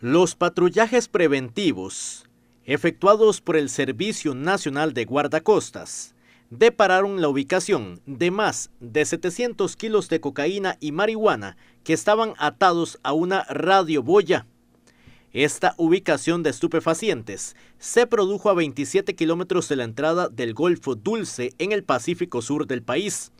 Los patrullajes preventivos efectuados por el Servicio Nacional de Guardacostas depararon la ubicación de más de 700 kilos de cocaína y marihuana que estaban atados a una radioboya. Esta ubicación de estupefacientes se produjo a 27 kilómetros de la entrada del Golfo Dulce en el Pacífico Sur del país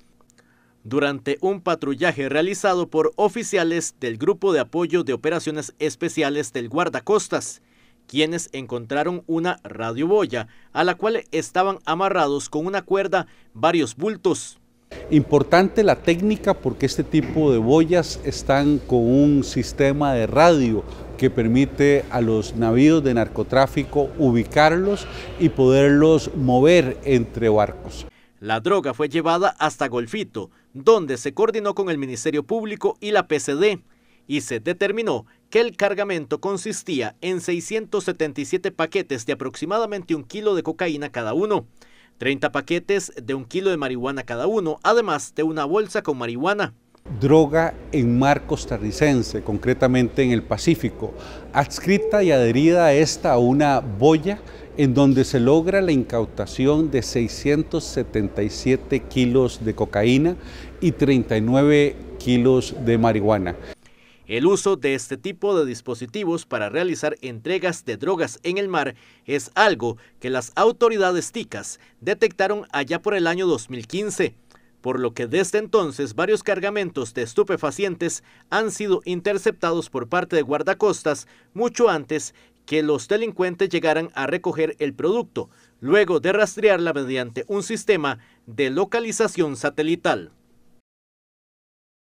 durante un patrullaje realizado por oficiales del Grupo de Apoyo de Operaciones Especiales del Guardacostas, quienes encontraron una radioboya a la cual estaban amarrados con una cuerda varios bultos. Importante la técnica porque este tipo de boyas están con un sistema de radio que permite a los navíos de narcotráfico ubicarlos y poderlos mover entre barcos. La droga fue llevada hasta Golfito, donde se coordinó con el Ministerio Público y la PCD, y se determinó que el cargamento consistía en 677 paquetes de aproximadamente un kilo de cocaína cada uno, 30 paquetes de un kilo de marihuana cada uno, además de una bolsa con marihuana. Droga en mar costarricense, concretamente en el Pacífico, adscrita y adherida a esta a una boya en donde se logra la incautación de 677 kilos de cocaína y 39 kilos de marihuana. El uso de este tipo de dispositivos para realizar entregas de drogas en el mar es algo que las autoridades ticas detectaron allá por el año 2015, por lo que desde entonces varios cargamentos de estupefacientes han sido interceptados por parte de guardacostas mucho antes que los delincuentes llegaran a recoger el producto, luego de rastrearla mediante un sistema de localización satelital.